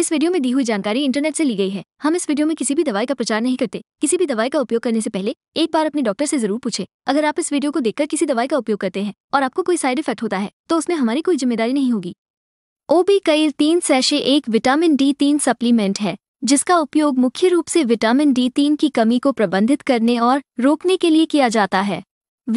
इस वीडियो में दी हुई जानकारी इंटरनेट से ली गई है हम इस वीडियो में किसी भी दवाई का प्रचार नहीं करते किसी भी दवाई का उपयोग करने से पहले एक बार अपने डॉक्टर से जरूर पूछे अगर आप इस वीडियो को देखकर किसी दवाई का उपयोग करते हैं और आपको कोई साइड इफेक्ट होता है तो उसमें हमारी कोई जिम्मेदारी नहीं होगी ओबी कैल तीन सैशे एक विटामिन डी तीन सप्लीमेंट है जिसका उपयोग मुख्य रूप से विटामिन डी तीन की कमी को प्रबंधित करने और रोकने के लिए किया जाता है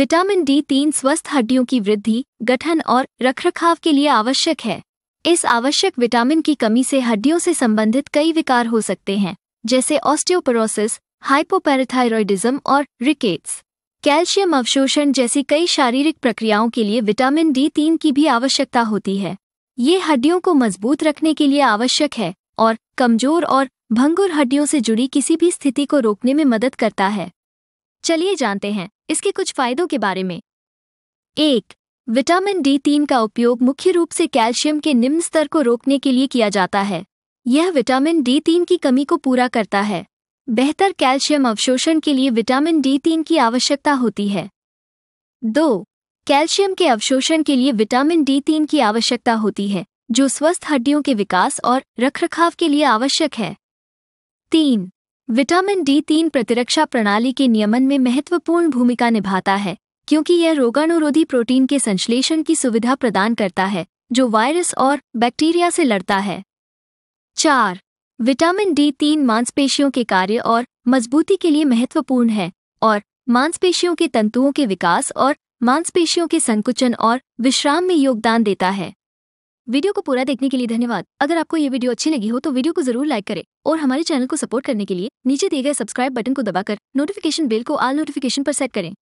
विटामिन डी तीन स्वस्थ हड्डियों की वृद्धि गठन और रखरखाव के लिए आवश्यक है इस आवश्यक विटामिन की कमी से हड्डियों से संबंधित कई विकार हो सकते हैं जैसे ऑस्टियोपोरोसिस हाइपोपैराथायरॉयडिज्म और रिकेट्स कैल्शियम अवशोषण जैसी कई शारीरिक प्रक्रियाओं के लिए विटामिन डी तीन की भी आवश्यकता होती है ये हड्डियों को मजबूत रखने के लिए आवश्यक है और कमजोर और भंगुर हड्डियों से जुड़ी किसी भी स्थिति को रोकने में मदद करता है चलिए जानते हैं इसके कुछ फायदों के बारे में एक विटामिन डी तीन का उपयोग मुख्य रूप से कैल्शियम के निम्न स्तर को रोकने के लिए किया जाता है यह विटामिन डी तीन की कमी को पूरा करता है बेहतर कैल्शियम अवशोषण के लिए विटामिन डी तीन की आवश्यकता होती है दो कैल्शियम के अवशोषण के लिए विटामिन डी तीन की आवश्यकता होती है जो स्वस्थ हड्डियों के विकास और रखरखाव के लिए आवश्यक है तीन विटामिन डी तीन प्रतिरक्षा प्रणाली के नियमन में महत्वपूर्ण भूमिका निभाता है क्योंकि यह रोगाणुरोधी प्रोटीन के संश्लेषण की सुविधा प्रदान करता है जो वायरस और बैक्टीरिया से लड़ता है चार विटामिन डी तीन मांसपेशियों के कार्य और मजबूती के लिए महत्वपूर्ण है और मांसपेशियों के तंतुओं के विकास और मांसपेशियों के संकुचन और विश्राम में योगदान देता है वीडियो को पूरा देखने के लिए धन्यवाद अगर आपको ये वीडियो अच्छी लगी हो तो वीडियो को जरूर लाइक करें और हमारे चैनल को सपोर्ट करने के लिए नीचे दिए गए सब्सक्राइब बटन को दबाकर नोटिफिकेशन बेल को आल नोटिफिकेशन पर सेट करें